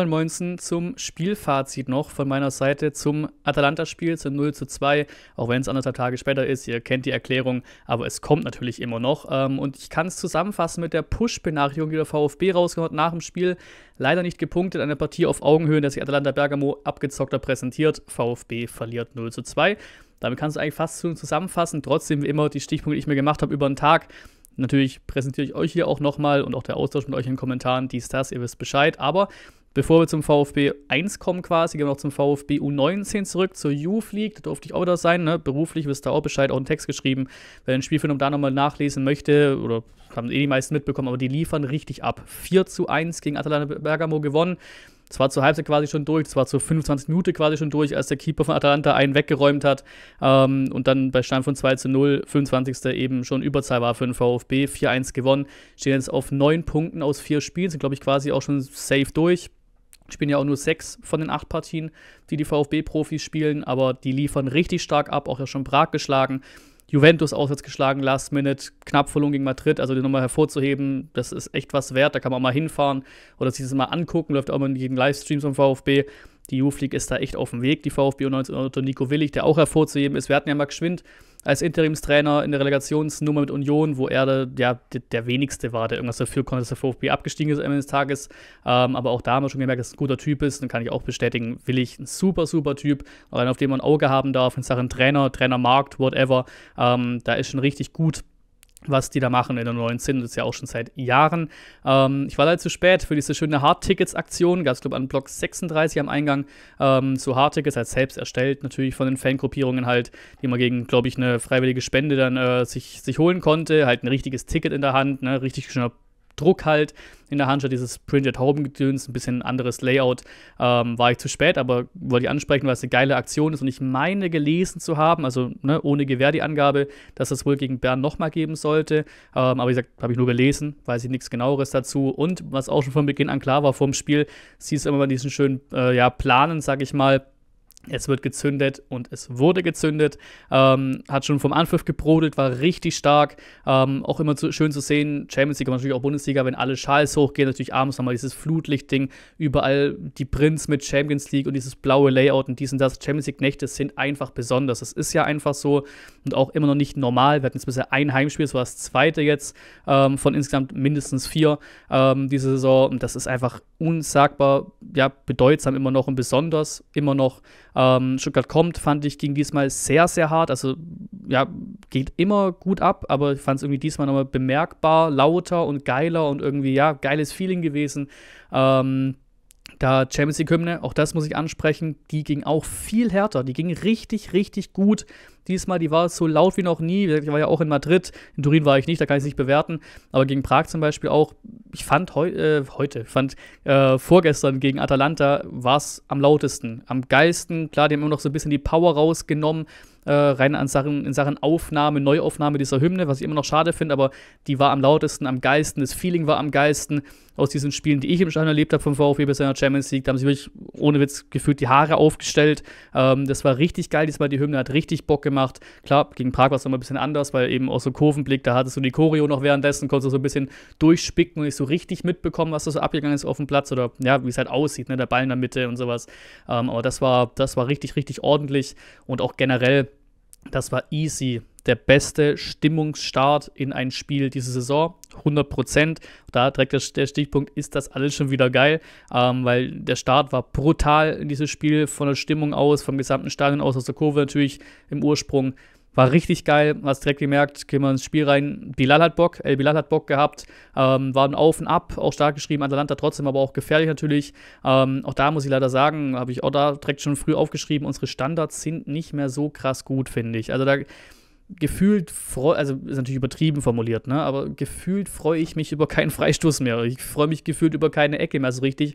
Und ansonsten zum Spielfazit noch von meiner Seite zum Atalanta-Spiel, zum 0 zu 2, auch wenn es anderthalb Tage später ist, ihr kennt die Erklärung, aber es kommt natürlich immer noch. Ähm, und ich kann es zusammenfassen mit der Push-Benachrichtigung, die der VfB rausgehört hat nach dem Spiel. Leider nicht gepunktet, eine Partie auf Augenhöhe, dass sich Atalanta Bergamo abgezockter präsentiert. VfB verliert 0 zu 2. Damit kannst du eigentlich fast zusammenfassen. Trotzdem, wie immer, die Stichpunkte, die ich mir gemacht habe über den Tag. Natürlich präsentiere ich euch hier auch nochmal und auch der Austausch mit euch in den Kommentaren, dies, das, ihr wisst Bescheid. Aber Bevor wir zum VfB 1 kommen quasi, gehen wir noch zum VfB U19 zurück, zur Youth League, da durfte ich auch wieder sein, ne? beruflich wisst ihr auch Bescheid, auch einen Text geschrieben, wer den Spielfilm da nochmal nachlesen möchte, oder haben eh die meisten mitbekommen, aber die liefern richtig ab. 4 zu 1 gegen Atalanta Bergamo gewonnen, es war zur Halbzeit quasi schon durch, es war zur 25 Minute quasi schon durch, als der Keeper von Atalanta einen weggeräumt hat ähm, und dann bei Stand von 2 zu 0, 25. eben schon Überzahl war für den VfB, 4-1 gewonnen, stehen jetzt auf 9 Punkten aus 4 Spielen, sind glaube ich quasi auch schon safe durch. Spielen ja auch nur sechs von den acht Partien, die die VfB-Profis spielen, aber die liefern richtig stark ab, auch ja schon Prag geschlagen. Juventus auswärts geschlagen, Last Minute, knapp verloren gegen Madrid, also die nochmal hervorzuheben, das ist echt was wert, da kann man mal hinfahren oder sich das mal angucken, läuft auch mal in jeden Livestream vom VfB. Die Youth League ist da echt auf dem Weg, die VfB 19 unter Nico Willig, der auch hervorzuheben ist. Wir hatten ja Max Schwind als Interimstrainer in der Relegationsnummer mit Union, wo er ja, der, der wenigste war, der irgendwas dafür konnte, dass der VfB abgestiegen ist am Ende des Tages. Ähm, aber auch da haben wir schon gemerkt, dass er ein guter Typ ist. Dann kann ich auch bestätigen, Willig, ein super, super Typ, auf den man ein Auge haben darf in Sachen Trainer, Trainermarkt, whatever. Ähm, da ist schon richtig gut was die da machen in der 19, das ist ja auch schon seit Jahren. Ähm, ich war leider zu spät für diese schöne Hard-Tickets-Aktion, gab es glaube ich, an Block 36 am Eingang, ähm, zu Hard-Tickets, halt selbst erstellt, natürlich von den Fangruppierungen halt, die man gegen, glaube ich, eine freiwillige Spende dann äh, sich, sich holen konnte, halt ein richtiges Ticket in der Hand, ne, richtig schöner Druck halt in der Hand dieses Print at Home Gedöns, ein bisschen anderes Layout. Ähm, war ich zu spät, aber wollte ich ansprechen, weil es eine geile Aktion ist und ich meine gelesen zu haben, also ne, ohne Gewehr die Angabe, dass es wohl gegen Bern nochmal geben sollte. Ähm, aber wie gesagt, habe ich nur gelesen, weiß ich nichts genaueres dazu. Und was auch schon von Beginn an klar war vorm Spiel, siehst du immer mal diesen schönen äh, ja, Planen, sag ich mal es wird gezündet und es wurde gezündet. Ähm, hat schon vom Anpfiff gebrodelt, war richtig stark. Ähm, auch immer zu, schön zu sehen, Champions League, aber natürlich auch Bundesliga, wenn alle Schals hochgehen, natürlich abends nochmal dieses Flutlichtding. Überall die Prinz mit Champions League und dieses blaue Layout und dies und das. Champions League-Nächte sind einfach besonders. Das ist ja einfach so und auch immer noch nicht normal. Wir hatten jetzt bisher ein Heimspiel, das war das zweite jetzt ähm, von insgesamt mindestens vier ähm, diese Saison. Und das ist einfach unsagbar ja, bedeutsam immer noch und besonders immer noch ähm, Stuttgart kommt, fand ich, ging diesmal sehr, sehr hart. Also, ja, geht immer gut ab, aber ich fand es irgendwie diesmal nochmal bemerkbar, lauter und geiler und irgendwie, ja, geiles Feeling gewesen. Ähm, da Champions League-Hymne, auch das muss ich ansprechen, die ging auch viel härter. Die ging richtig, richtig gut. Diesmal, die war so laut wie noch nie. Ich war ja auch in Madrid. In Turin war ich nicht, da kann ich es nicht bewerten. Aber gegen Prag zum Beispiel auch. Ich fand heu äh, heute, fand äh, vorgestern gegen Atalanta war es am lautesten, am geilsten. Klar, die haben immer noch so ein bisschen die Power rausgenommen. Äh, rein an Sachen, in Sachen Aufnahme, Neuaufnahme dieser Hymne, was ich immer noch schade finde, aber die war am lautesten, am geilsten, das Feeling war am geilsten aus diesen Spielen, die ich im Stadion erlebt habe vom VfB bis in der Champions League. Da haben sie wirklich ohne Witz gefühlt die Haare aufgestellt. Ähm, das war richtig geil. Diesmal die Hymne hat richtig Bock gemacht. Klar, gegen Prag war es nochmal ein bisschen anders, weil eben aus so Kurvenblick, da hattest du die Choreo noch währenddessen, konntest du so ein bisschen durchspicken und nicht so richtig mitbekommen, was da so abgegangen ist auf dem Platz oder ja, wie es halt aussieht, ne? der Ball in der Mitte und sowas. Ähm, aber das war, das war richtig, richtig ordentlich und auch generell, das war easy der beste Stimmungsstart in ein Spiel diese Saison. 100 Prozent. Da direkt der Stichpunkt, ist das alles schon wieder geil, ähm, weil der Start war brutal in dieses Spiel von der Stimmung aus, vom gesamten Stadion aus, aus der Kurve natürlich im Ursprung. War richtig geil, hast direkt gemerkt, gehen wir ins Spiel rein. Bilal hat Bock, El Bilal hat Bock gehabt, ähm, war ein Auf und Ab, auch stark geschrieben, Atalanta trotzdem, aber auch gefährlich natürlich. Ähm, auch da muss ich leider sagen, habe ich auch da direkt schon früh aufgeschrieben, unsere Standards sind nicht mehr so krass gut, finde ich. Also da gefühlt freue, also ist natürlich übertrieben formuliert, ne? aber gefühlt freue ich mich über keinen Freistoß mehr. Ich freue mich gefühlt über keine Ecke mehr so richtig,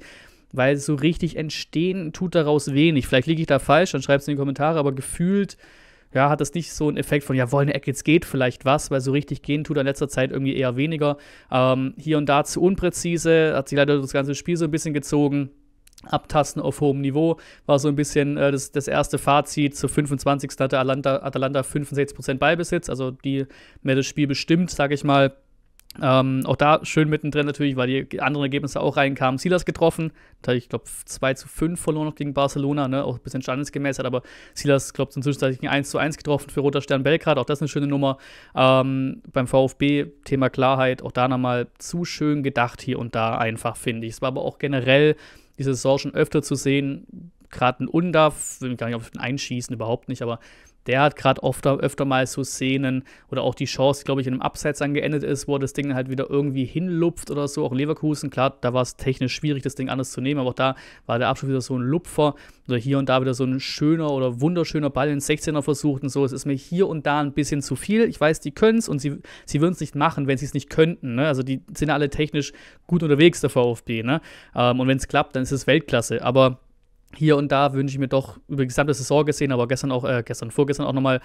weil so richtig entstehen tut daraus wenig. Vielleicht liege ich da falsch, dann schreib es in die Kommentare, aber gefühlt ja, hat das nicht so einen Effekt von, jawohl, eine Ecke, jetzt geht vielleicht was, weil so richtig gehen tut in letzter Zeit irgendwie eher weniger. Ähm, hier und da zu unpräzise, hat sich leider das ganze Spiel so ein bisschen gezogen. Abtasten auf hohem Niveau war so ein bisschen äh, das, das, erste Fazit. Zu 25. hatte Atalanta, Atalanta 65% Ballbesitz, also die mehr das Spiel bestimmt, sage ich mal. Ähm, auch da schön mittendrin natürlich, weil die anderen Ergebnisse auch reinkamen. Silas getroffen, hatte ich glaube 2 zu 5 verloren noch gegen Barcelona, ne? auch ein bisschen standesgemäß hat, aber Silas, glaube ich, inzwischen 1 zu 1 getroffen für Roter Stern Belgrad, auch das eine schöne Nummer. Ähm, beim VfB, Thema Klarheit, auch da nochmal zu schön gedacht hier und da einfach, finde ich. Es war aber auch generell diese Saison schon öfter zu sehen. Gerade ein Undaf, will gar nicht auf den Einschießen, überhaupt nicht, aber der hat gerade öfter mal so Szenen oder auch die Chance, glaube ich, in einem Abseits angeendet ist, wo das Ding halt wieder irgendwie hinlupft oder so. Auch Leverkusen, klar, da war es technisch schwierig, das Ding anders zu nehmen, aber auch da war der Abschluss wieder so ein Lupfer oder hier und da wieder so ein schöner oder wunderschöner Ball in den 16er versucht und so. Es ist mir hier und da ein bisschen zu viel. Ich weiß, die können es und sie, sie würden es nicht machen, wenn sie es nicht könnten. Ne? Also die sind ja alle technisch gut unterwegs, der VfB. Ne? Ähm, und wenn es klappt, dann ist es Weltklasse. Aber hier und da wünsche ich mir doch über die gesamte Saison gesehen, aber gestern auch, äh, gestern, vorgestern auch nochmal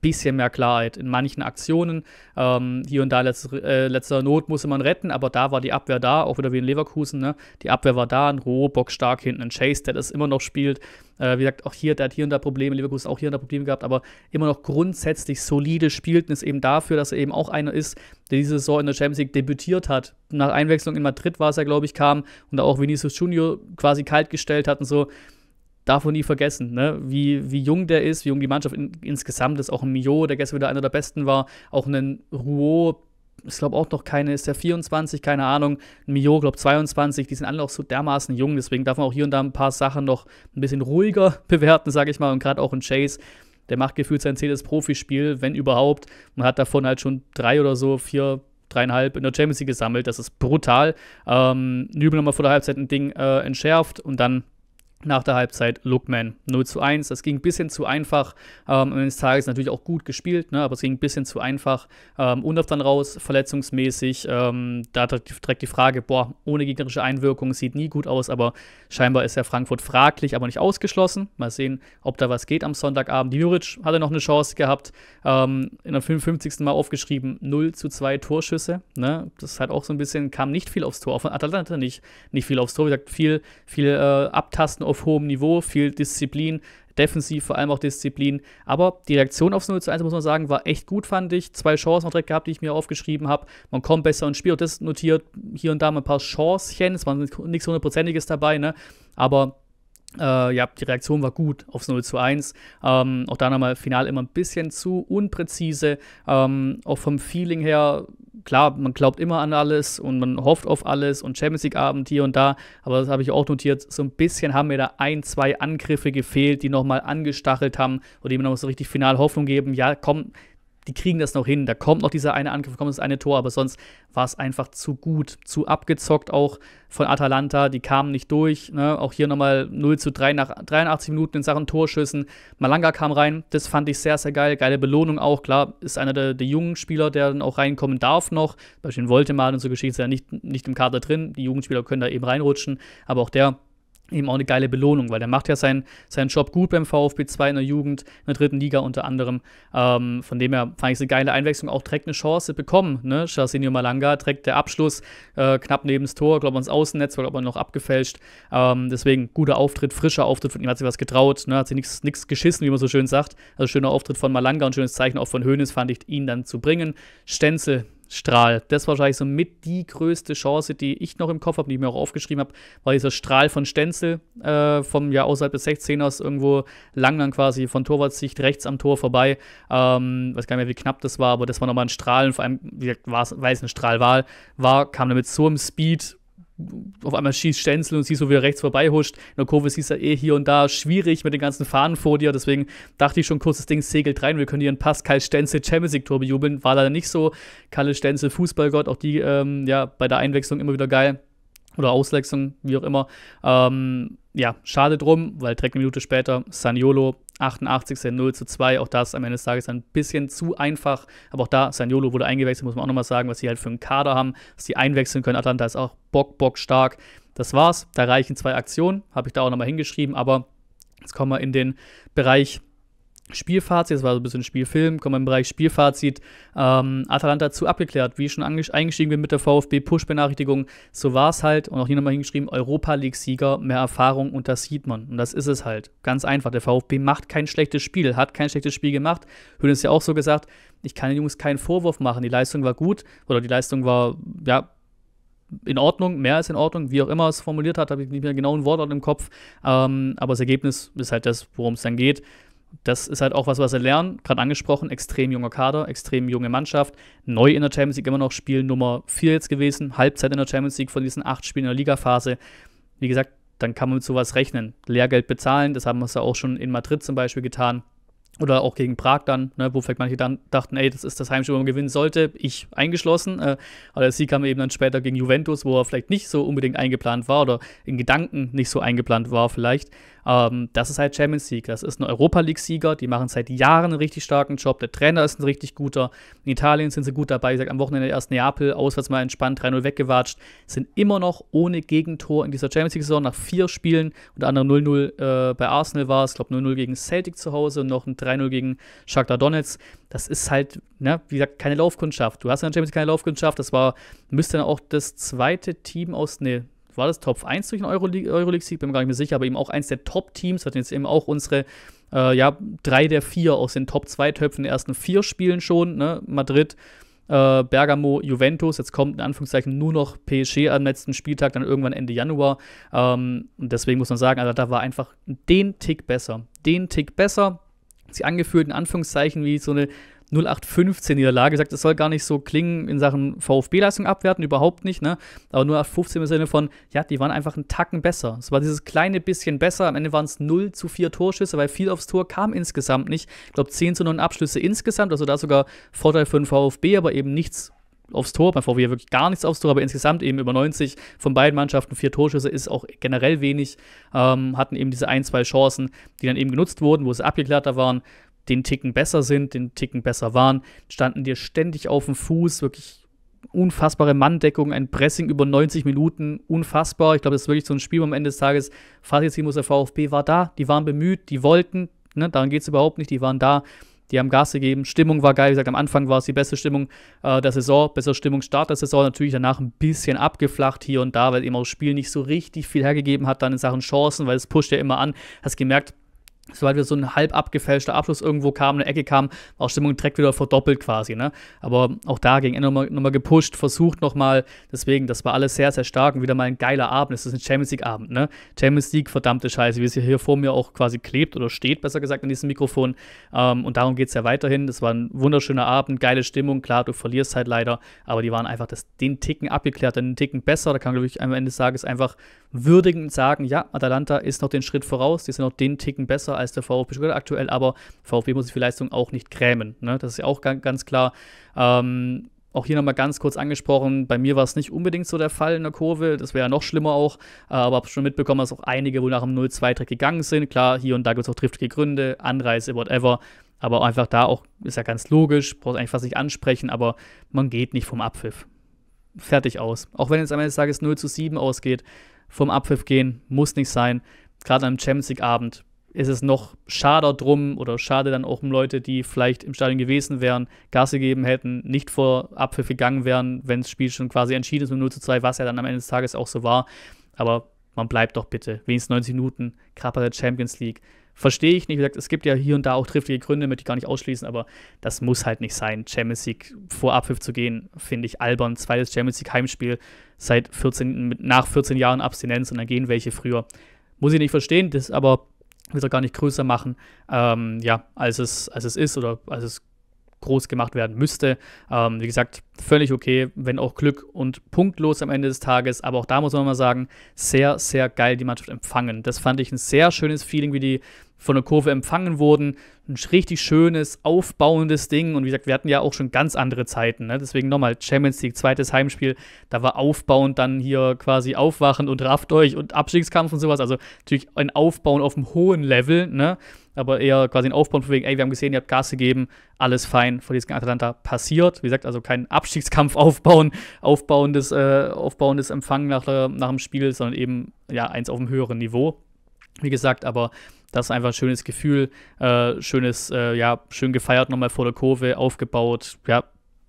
bisschen mehr Klarheit in manchen Aktionen. Ähm, hier und da letzt, äh, letzter Not musste man retten, aber da war die Abwehr da, auch wieder wie in Leverkusen. Ne? Die Abwehr war da, ein Rohbock stark hinten, ein Chase, der das immer noch spielt. Äh, wie gesagt, auch hier, der hat hier und da Probleme, Leverkusen auch hier und da Probleme gehabt, aber immer noch grundsätzlich solide spielt und ist eben dafür, dass er eben auch einer ist, der diese Saison in der Champions League debütiert hat. Nach Einwechslung in Madrid war es ja, glaube ich, kam und da auch Vinicius Junior quasi kalt gestellt hat und so darf man nie vergessen, ne? wie, wie jung der ist, wie jung die Mannschaft in, insgesamt ist. Auch ein Mio, der gestern wieder einer der besten war, auch ein Rouault, ich glaube auch noch keine, ist der 24, keine Ahnung, ein Mio, glaube 22, die sind alle auch so dermaßen jung, deswegen darf man auch hier und da ein paar Sachen noch ein bisschen ruhiger bewerten, sage ich mal, und gerade auch ein Chase. Der macht gefühlt sein zehntes Profispiel, wenn überhaupt, Man hat davon halt schon drei oder so, vier dreieinhalb in der Champions League gesammelt. Das ist brutal. Ähm, Nübel nochmal vor der Halbzeit ein Ding äh, entschärft und dann nach der Halbzeit Lookman 0 zu 1. Das ging ein bisschen zu einfach. Ähm, am Ende des Tages natürlich auch gut gespielt, ne? aber es ging ein bisschen zu einfach. Ähm, Undorf dann raus, verletzungsmäßig. Ähm, da direkt die Frage, boah, ohne gegnerische Einwirkung sieht nie gut aus, aber scheinbar ist ja Frankfurt fraglich, aber nicht ausgeschlossen. Mal sehen, ob da was geht am Sonntagabend. Juric hatte noch eine Chance gehabt. Ähm, in der 55. Mal aufgeschrieben, 0 zu 2 Torschüsse. Ne? Das hat auch so ein bisschen, kam nicht viel aufs Tor. Auch Atalanta nicht, nicht viel aufs Tor. Wie gesagt, viel, viel äh, Abtasten auf hohem Niveau, viel Disziplin, defensiv vor allem auch Disziplin. Aber die Reaktion aufs 0 zu 1, muss man sagen, war echt gut, fand ich. Zwei Chancen noch direkt gehabt, die ich mir aufgeschrieben habe. Man kommt besser ins Spiel und das notiert hier und da mal ein paar Chancen. Es war nichts hundertprozentiges dabei, ne? Aber äh, ja, die Reaktion war gut aufs 0 zu 1. Ähm, auch da nochmal final immer ein bisschen zu unpräzise. Ähm, auch vom Feeling her, klar, man glaubt immer an alles und man hofft auf alles und Champions League-Abend hier und da. Aber das habe ich auch notiert. So ein bisschen haben mir da ein, zwei Angriffe gefehlt, die nochmal angestachelt haben oder die mir nochmal so richtig final Hoffnung geben. Ja, komm, die kriegen das noch hin. Da kommt noch dieser eine Angriff, kommt das eine Tor, aber sonst war es einfach zu gut, zu abgezockt auch von Atalanta. Die kamen nicht durch. Ne? Auch hier nochmal 0 zu 3 nach 83 Minuten in Sachen Torschüssen. Malanga kam rein, das fand ich sehr, sehr geil. Geile Belohnung auch. Klar, ist einer der, der jungen Spieler, der dann auch reinkommen darf noch. Beispielsweise Woltemann und so Geschichte ist ja nicht, nicht im Kader drin. Die Jugendspieler können da eben reinrutschen, aber auch der eben auch eine geile Belohnung, weil der macht ja seinen, seinen Job gut beim VfB 2 in der Jugend, in der dritten Liga unter anderem. Ähm, von dem her fand ich es eine geile Einwechslung, auch direkt eine Chance bekommen. Ne? Charsinio Malanga, trägt der Abschluss, äh, knapp neben das Tor, glaube ich, ins Außennetz, wurde aber noch abgefälscht. Ähm, deswegen guter Auftritt, frischer Auftritt von ihm, hat sich was getraut, ne? hat sich nichts geschissen, wie man so schön sagt. Also schöner Auftritt von Malanga und schönes Zeichen auch von Hoeneß, fand ich, ihn dann zu bringen. Stenzel, Strahl. Das ist wahrscheinlich so mit die größte Chance, die ich noch im Kopf habe, die ich mir auch aufgeschrieben habe, war dieser Strahl von Stenzel äh, vom ja außerhalb des 16ers irgendwo lang dann quasi von Torwartsicht rechts am Tor vorbei. Ähm, weiß gar nicht mehr, wie knapp das war, aber das war nochmal ein Strahlen, vor allem, wie gesagt, weiß es ein Strahl war, kam damit so im Speed auf einmal schießt Stenzel und siehst so, wie er rechts vorbei huscht. In der Kurve siehst du eh hier und da schwierig mit den ganzen Fahnen vor dir. Deswegen dachte ich schon kurz, das Ding segelt rein. Wir können hier einen Pass Kyle Stenzel Champions League Tor bejubeln. War leider nicht so. Kalle Stenzel, Fußballgott, auch die ähm, ja bei der Einwechslung immer wieder geil. Oder Auswechslung, wie auch immer. Ähm, ja, schade drum, weil direkt eine Minute später Saniolo 88. 0 zu 2. Auch das am Ende des Tages ein bisschen zu einfach. Aber auch da, Saniolo wurde eingewechselt, muss man auch nochmal sagen, was sie halt für einen Kader haben, was sie einwechseln können. Atlanta ist auch bock, bock stark. Das war's. Da reichen zwei Aktionen. Habe ich da auch nochmal hingeschrieben. Aber jetzt kommen wir in den Bereich Spielfazit, das war so ein bisschen Spielfilm, kommen wir im Bereich Spielfazit. Ähm, Atalanta hat zu abgeklärt, wie ich schon eingestiegen bin mit der VfB-Push-Benachrichtigung, so war es halt. Und auch hier nochmal hingeschrieben, Europa League-Sieger, mehr Erfahrung und das sieht man. Und das ist es halt. Ganz einfach, der VfB macht kein schlechtes Spiel, hat kein schlechtes Spiel gemacht. Höhn ist ja auch so gesagt, ich kann den Jungs keinen Vorwurf machen, die Leistung war gut oder die Leistung war, ja, in Ordnung, mehr als in Ordnung, wie auch immer es formuliert hat, habe ich nicht mehr genau ein Wortlaut im Kopf. Ähm, aber das Ergebnis ist halt das, worum es dann geht. Das ist halt auch was, was wir lernen. Gerade angesprochen, extrem junger Kader, extrem junge Mannschaft. Neu in der Champions League immer noch Spiel Nummer 4 jetzt gewesen. Halbzeit in der Champions League von diesen acht Spielen in der Ligaphase. Wie gesagt, dann kann man mit sowas rechnen. Lehrgeld bezahlen, das haben wir es ja auch schon in Madrid zum Beispiel getan oder auch gegen Prag dann, ne, wo vielleicht manche dann dachten, ey, das ist das Heimspiel, wo man gewinnen sollte, ich eingeschlossen. Äh, aber der Sieg kam eben dann später gegen Juventus, wo er vielleicht nicht so unbedingt eingeplant war oder in Gedanken nicht so eingeplant war vielleicht. Ähm, das ist halt Champions League, das ist ein Europa League-Sieger, die machen seit Jahren einen richtig starken Job, der Trainer ist ein richtig guter, in Italien sind sie gut dabei, ich sag, am Wochenende erst Neapel, auswärts mal entspannt, 3-0 weggewatscht, sind immer noch ohne Gegentor in dieser Champions League-Saison nach vier Spielen, unter anderem 0-0 äh, bei Arsenal war es, ich glaube 0-0 gegen Celtic zu Hause und noch ein 3 3-0 gegen Shakhtar Donetsk. Das ist halt, ne, wie gesagt, keine Laufkundschaft. Du hast in der Champions League keine Laufkundschaft. Das war, müsste dann auch das zweite Team aus, ne, war das Top 1 durch den Euroleague-Sieg? Euroleague bin mir gar nicht mehr sicher, aber eben auch eins der Top-Teams, Hatten jetzt eben auch unsere, äh, ja, drei der vier aus den Top-2-Töpfen der ersten vier Spielen schon, ne, Madrid, äh, Bergamo, Juventus. Jetzt kommt in Anführungszeichen nur noch PSG am letzten Spieltag, dann irgendwann Ende Januar. Ähm, und deswegen muss man sagen, also da war einfach den Tick besser. Den Tick besser sie angeführt, in Anführungszeichen, wie so eine 0815-Niederlage. Sagt, das soll gar nicht so klingen in Sachen VfB-Leistung abwerten, überhaupt nicht, ne? Aber 0815 im Sinne von, ja, die waren einfach einen Tacken besser. Es war dieses kleine bisschen besser. Am Ende waren es 0 zu 4 Torschüsse, weil viel aufs Tor kam insgesamt nicht. Ich glaube, 10 zu 9 Abschlüsse insgesamt, also da sogar Vorteil für den VfB, aber eben nichts aufs Tor, bei VW wirklich gar nichts aufs Tor, aber insgesamt eben über 90 von beiden Mannschaften vier Torschüsse ist auch generell wenig, ähm, hatten eben diese ein, zwei Chancen, die dann eben genutzt wurden, wo es abgeklärter waren, den Ticken besser sind, den Ticken besser waren, standen dir ständig auf dem Fuß, wirklich unfassbare Manndeckung, ein Pressing über 90 Minuten, unfassbar. Ich glaube, das ist wirklich so ein Spiel am Ende des Tages. Fazit ziehen muss, der VfB war da, die waren bemüht, die wollten, ne, daran geht es überhaupt nicht, die waren da die haben Gas gegeben, Stimmung war geil. Wie gesagt, am Anfang war es die beste Stimmung äh, der Saison, bessere Stimmung Start der Saison. Natürlich danach ein bisschen abgeflacht hier und da, weil eben auch das Spiel nicht so richtig viel hergegeben hat, dann in Sachen Chancen, weil es pusht ja immer an. Hast gemerkt, sobald wir so ein halb abgefälschter Abschluss irgendwo kam, eine Ecke kam, war auch Stimmung direkt wieder verdoppelt quasi. Ne? Aber auch da ging er nochmal, nochmal gepusht, versucht nochmal. Deswegen, das war alles sehr, sehr stark und wieder mal ein geiler Abend. Es ist ein Champions League-Abend. Ne? Champions League, verdammte Scheiße, wie es hier vor mir auch quasi klebt oder steht, besser gesagt, in diesem Mikrofon. Ähm, und darum geht es ja weiterhin. Das war ein wunderschöner Abend, geile Stimmung. Klar, du verlierst halt leider, aber die waren einfach das, den Ticken abgeklärt, den Ticken besser. Da kann man, glaube ich, am Ende des Tages einfach würdigend sagen: Ja, Atalanta ist noch den Schritt voraus, die sind noch den Ticken besser als der VfB Stuttgart aktuell, aber VfB muss sich für Leistung auch nicht grämen. Ne? Das ist ja auch ganz klar. Ähm, auch hier nochmal ganz kurz angesprochen, bei mir war es nicht unbedingt so der Fall in der Kurve, das wäre ja noch schlimmer auch, äh, aber habe schon mitbekommen, dass auch einige wohl nach dem 0-2-Trick gegangen sind. Klar, hier und da gibt es auch triftige Gründe, Anreise, whatever, aber einfach da auch, ist ja ganz logisch, braucht eigentlich fast nicht ansprechen, aber man geht nicht vom Abpfiff. Fertig aus. Auch wenn jetzt am Ende des Tages 0 zu 7 ausgeht, vom Abpfiff gehen, muss nicht sein. Gerade am Champions League-Abend ist es noch schade drum oder schade dann auch um Leute, die vielleicht im Stadion gewesen wären, Gas gegeben hätten, nicht vor Abpfiff gegangen wären, wenn das Spiel schon quasi entschieden ist mit 0 zu 2, was ja dann am Ende des Tages auch so war. Aber man bleibt doch bitte wenigstens 90 Minuten, gerade bei der Champions League. Verstehe ich nicht. Wie gesagt, es gibt ja hier und da auch triftige Gründe, möchte ich gar nicht ausschließen, aber das muss halt nicht sein. Champions League vor Abpfiff zu gehen, finde ich albern. Zweites Champions League Heimspiel seit 14, nach 14 Jahren Abstinenz und dann gehen welche früher. Muss ich nicht verstehen, das aber will er gar nicht größer machen, ähm, ja, als es, als es ist oder als es groß gemacht werden müsste. Ähm, wie gesagt, völlig okay, wenn auch Glück und punktlos am Ende des Tages. Aber auch da muss man mal sagen, sehr, sehr geil die Mannschaft empfangen. Das fand ich ein sehr schönes Feeling, wie die von der Kurve empfangen wurden. Ein richtig schönes, aufbauendes Ding. Und wie gesagt, wir hatten ja auch schon ganz andere Zeiten. Ne? Deswegen nochmal Champions League, zweites Heimspiel. Da war aufbauend dann hier quasi aufwachen und rafft euch und Abstiegskampf und sowas. Also natürlich ein Aufbauen auf einem hohen Level, ne? aber eher quasi ein Aufbauen von wegen, ey, wir haben gesehen, ihr habt Gas gegeben, alles fein vor diesem Atalanta passiert. Wie gesagt, also kein Abstiegskampf aufbauen, aufbauendes, äh, aufbauendes Empfangen nach, nach dem Spiel, sondern eben ja eins auf einem höheren Niveau. Wie gesagt, aber das ist einfach ein schönes Gefühl, äh, schönes, äh, ja, schön gefeiert nochmal vor der Kurve, aufgebaut, ja,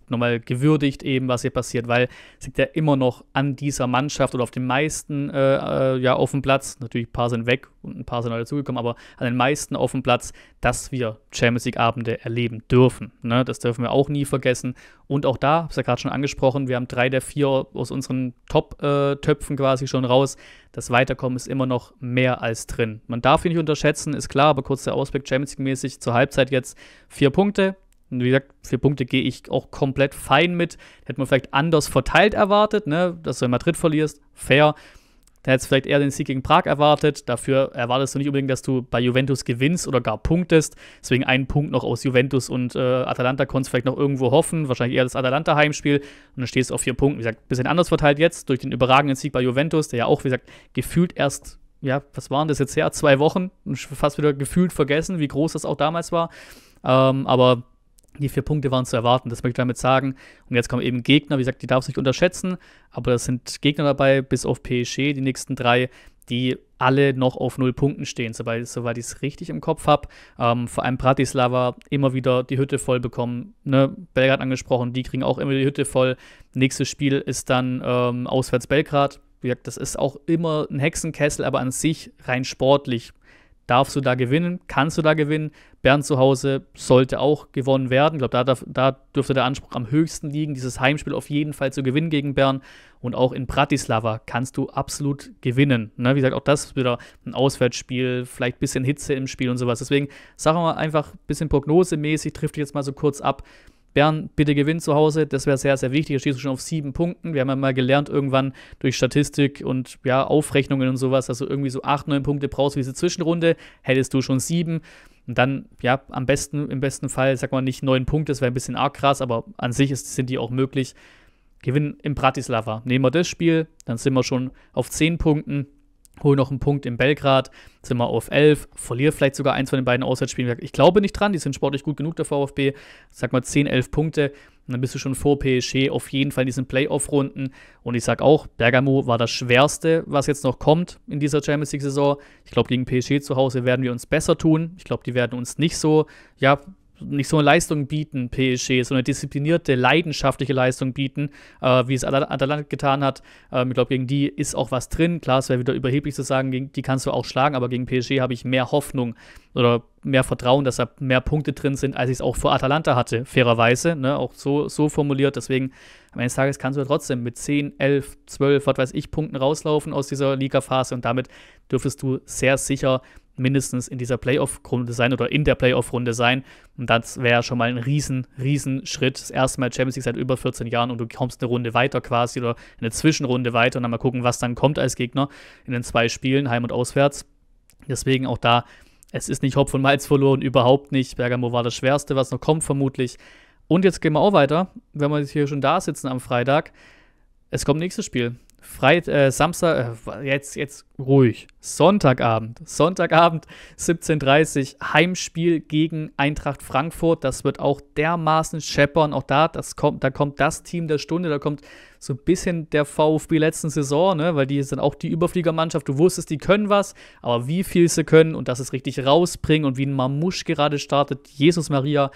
nochmal gewürdigt, eben was hier passiert, weil es liegt ja immer noch an dieser Mannschaft oder auf den meisten äh, äh ja auf dem Platz, natürlich ein paar sind weg und ein paar sind neu dazugekommen, aber an den meisten auf dem Platz, dass wir Champions League Abende erleben dürfen. Ne? Das dürfen wir auch nie vergessen. Und auch da, habe hab's ja gerade schon angesprochen, wir haben drei der vier aus unseren Top-Töpfen äh, quasi schon raus. Das Weiterkommen ist immer noch mehr als drin. Man darf ihn nicht unterschätzen, ist klar, aber kurz der Ausblick Champions League mäßig zur Halbzeit jetzt vier Punkte und wie gesagt, vier Punkte gehe ich auch komplett fein mit. Hätte man vielleicht anders verteilt erwartet, ne? dass du in Madrid verlierst, fair. Da hättest du vielleicht eher den Sieg gegen Prag erwartet. Dafür erwartest du nicht unbedingt, dass du bei Juventus gewinnst oder gar punktest. Deswegen einen Punkt noch aus Juventus und äh, Atalanta konntest du vielleicht noch irgendwo hoffen. Wahrscheinlich eher das Atalanta-Heimspiel. Und dann stehst du auf vier Punkten. Wie gesagt, ein bisschen anders verteilt jetzt durch den überragenden Sieg bei Juventus, der ja auch, wie gesagt, gefühlt erst, ja, was waren das jetzt her? Zwei Wochen. Fast wieder gefühlt vergessen, wie groß das auch damals war. Ähm, aber die vier Punkte waren zu erwarten, das möchte ich damit sagen. Und jetzt kommen eben Gegner, wie gesagt, die darfst du nicht unterschätzen, aber das sind Gegner dabei, bis auf PSG, die nächsten drei, die alle noch auf null Punkten stehen, soweit, soweit ich es richtig im Kopf habe. Ähm, vor allem Bratislava immer wieder die Hütte voll bekommen. Ne? Belgrad angesprochen, die kriegen auch immer die Hütte voll. Nächstes Spiel ist dann ähm, auswärts Belgrad. Wie gesagt, das ist auch immer ein Hexenkessel, aber an sich rein sportlich darfst du da gewinnen, kannst du da gewinnen. Bern zu Hause sollte auch gewonnen werden. Ich glaube, da, da dürfte der Anspruch am höchsten liegen, dieses Heimspiel auf jeden Fall zu gewinnen gegen Bern. Und auch in Bratislava kannst du absolut gewinnen. Ne? Wie gesagt, auch das ist wieder ein Auswärtsspiel, vielleicht ein bisschen Hitze im Spiel und sowas. Deswegen sagen wir mal einfach ein bisschen prognosemäßig, trifft jetzt mal so kurz ab. Bern bitte gewinnt zu Hause, das wäre sehr, sehr wichtig. Da stehst du schon auf sieben Punkten. Wir haben ja mal gelernt, irgendwann durch Statistik und ja, Aufrechnungen und sowas, dass du irgendwie so acht, neun Punkte brauchst für diese Zwischenrunde, hättest du schon sieben. Und dann, ja, am besten, im besten Fall, sag mal nicht neun Punkte, das wäre ein bisschen arg krass, aber an sich ist, sind die auch möglich. Gewinn im Bratislava. Nehmen wir das Spiel, dann sind wir schon auf zehn Punkten hole noch einen Punkt in Belgrad, sind wir auf 11, verliere vielleicht sogar eins von den beiden Auswärtsspielen. Ich glaube nicht dran, die sind sportlich gut genug, der VfB. Sag mal 10, 11 Punkte und dann bist du schon vor PSG auf jeden Fall in diesen Playoff-Runden. Und ich sag auch, Bergamo war das Schwerste, was jetzt noch kommt in dieser Champions League-Saison. Ich glaube, gegen PSG zu Hause werden wir uns besser tun. Ich glaube, die werden uns nicht so, ja, nicht so eine Leistung bieten, PSG, so eine disziplinierte, leidenschaftliche Leistung bieten, äh, wie es Atalanta getan hat. Ähm, ich glaube, gegen die ist auch was drin. Klar, es wäre wieder überheblich zu sagen, gegen die kannst du auch schlagen, aber gegen PSG habe ich mehr Hoffnung oder mehr Vertrauen, dass da mehr Punkte drin sind, als ich es auch vor Atalanta hatte, fairerweise. Ne? Auch so, so formuliert. Deswegen, am Ende des Tages kannst du ja trotzdem mit 10, 11, 12, was weiß ich, Punkten rauslaufen aus dieser Liga-Phase und damit dürftest du sehr sicher mindestens in dieser Playoff-Runde sein oder in der Playoff-Runde sein. Und das wäre schon mal ein riesen, riesen Schritt. Das erste Mal Champions League seit über 14 Jahren und du kommst eine Runde weiter quasi oder eine Zwischenrunde weiter und dann mal gucken, was dann kommt als Gegner in den zwei Spielen, heim und auswärts. Deswegen auch da, es ist nicht Hopf und Malz verloren, überhaupt nicht. Bergamo war das Schwerste, was noch kommt vermutlich. Und jetzt gehen wir auch weiter, wenn wir hier schon da sitzen am Freitag. Es kommt nächstes Spiel. Freit äh, Samstag, äh, jetzt, jetzt ruhig. Sonntagabend. Sonntagabend 17.30 Uhr Heimspiel gegen Eintracht Frankfurt. Das wird auch dermaßen scheppern. Auch da, das kommt, da kommt das Team der Stunde, da kommt so ein bisschen der VfB letzten Saison, ne? weil die sind auch die Überfliegermannschaft. Du wusstest, die können was, aber wie viel sie können und dass es richtig rausbringen und wie ein Mamusch gerade startet, Jesus Maria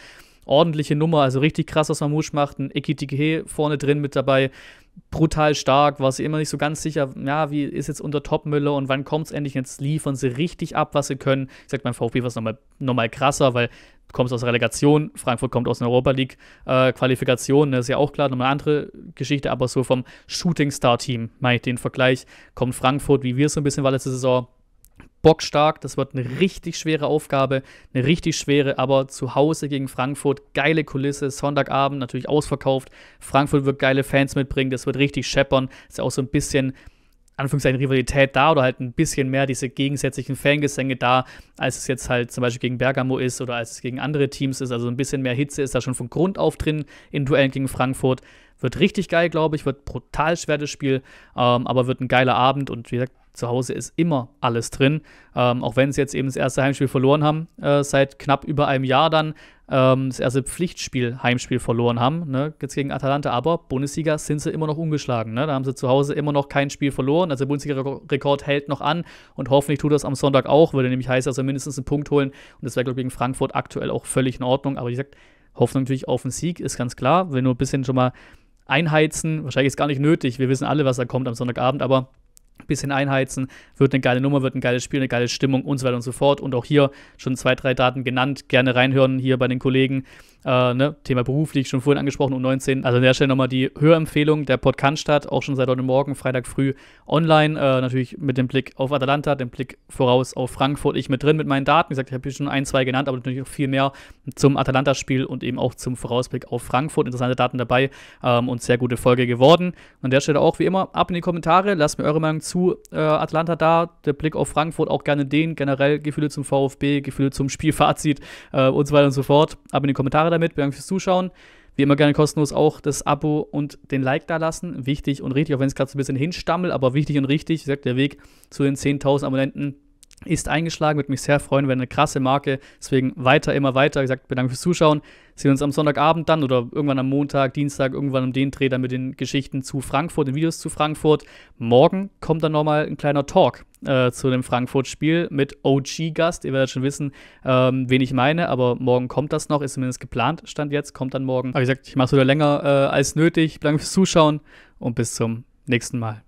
ordentliche Nummer, also richtig krass, was Mamouche macht. Ein Ekitike vorne drin mit dabei brutal stark, war sie immer nicht so ganz sicher, ja, wie ist jetzt unter Topmüller und wann kommt es endlich? Jetzt liefern sie richtig ab, was sie können. Ich sag beim VfB war es nochmal noch mal krasser, weil du kommst aus Relegation, Frankfurt kommt aus einer Europa League-Qualifikation, äh, das ne, ist ja auch klar, nochmal eine andere Geschichte, aber so vom Shooting-Star-Team, meine ich den Vergleich, kommt Frankfurt, wie wir es so ein bisschen war letzte Saison, bockstark. Das wird eine richtig schwere Aufgabe, eine richtig schwere, aber zu Hause gegen Frankfurt, geile Kulisse, Sonntagabend natürlich ausverkauft. Frankfurt wird geile Fans mitbringen, das wird richtig scheppern. Ist ja auch so ein bisschen Anführungszeichen Rivalität da oder halt ein bisschen mehr diese gegensätzlichen Fangesänge da, als es jetzt halt zum Beispiel gegen Bergamo ist oder als es gegen andere Teams ist. Also ein bisschen mehr Hitze ist da schon von Grund auf drin in Duellen gegen Frankfurt. Wird richtig geil, glaube ich, wird brutal schwer das Spiel, ähm, aber wird ein geiler Abend und wie gesagt, zu Hause ist immer alles drin. Ähm, auch wenn sie jetzt eben das erste Heimspiel verloren haben, äh, seit knapp über einem Jahr dann ähm, das erste Pflichtspiel, Heimspiel verloren haben, ne, jetzt gegen Atalanta. Aber Bundesliga sind sie immer noch ungeschlagen. Ne? Da haben sie zu Hause immer noch kein Spiel verloren. Also der Bundesliga-Rekord hält noch an und hoffentlich tut das am Sonntag auch, würde nämlich heißen, dass sie mindestens einen Punkt holen. Und das wäre, glaube ich, gegen Frankfurt aktuell auch völlig in Ordnung. Aber wie gesagt, Hoffnung natürlich auf einen Sieg, ist ganz klar. Wenn nur ein bisschen schon mal einheizen, wahrscheinlich ist gar nicht nötig. Wir wissen alle, was da kommt am Sonntagabend, aber bisschen einheizen, wird eine geile Nummer, wird ein geiles Spiel, eine geile Stimmung und so weiter und so fort. Und auch hier schon zwei, drei Daten genannt, gerne reinhören hier bei den Kollegen. Äh, ne? Thema beruflich schon vorhin angesprochen, um 19. Also an der Stelle nochmal die Hörempfehlung der Podcast Cannstatt, auch schon seit heute Morgen, Freitag früh online. Äh, natürlich mit dem Blick auf Atalanta, dem Blick voraus auf Frankfurt. Ich mit drin mit meinen Daten. Wie gesagt, ich habe hier schon ein, zwei genannt, aber natürlich noch viel mehr zum Atalanta-Spiel und eben auch zum Vorausblick auf Frankfurt. Interessante Daten dabei ähm, und sehr gute Folge geworden. An der Stelle auch wie immer ab in die Kommentare. Lasst mir eure Meinung zu äh, Atalanta da. Der Blick auf Frankfurt auch gerne den. Generell Gefühle zum VfB, Gefühle zum Spielfazit äh, und so weiter und so fort. Ab in die Kommentare damit. Vielen Dank fürs Zuschauen. Wie immer gerne kostenlos auch das Abo und den Like da lassen. Wichtig und richtig, auch wenn es gerade so ein bisschen hinstammelt, aber wichtig und richtig. Wie gesagt, der Weg zu den 10.000 Abonnenten ist eingeschlagen. Würde mich sehr freuen, wenn eine krasse Marke. Deswegen weiter, immer weiter. Wie gesagt, bedanke fürs Zuschauen. Sehen wir uns am Sonntagabend dann oder irgendwann am Montag, Dienstag, irgendwann um den Dreh dann mit den Geschichten zu Frankfurt, den Videos zu Frankfurt. Morgen kommt dann nochmal ein kleiner Talk äh, zu dem Frankfurt-Spiel mit OG-Gast. Ihr werdet schon wissen, ähm, wen ich meine, aber morgen kommt das noch, ist zumindest geplant, stand jetzt, kommt dann morgen. Aber wie gesagt, ich mache es wieder länger äh, als nötig. Bedanke fürs Zuschauen und bis zum nächsten Mal.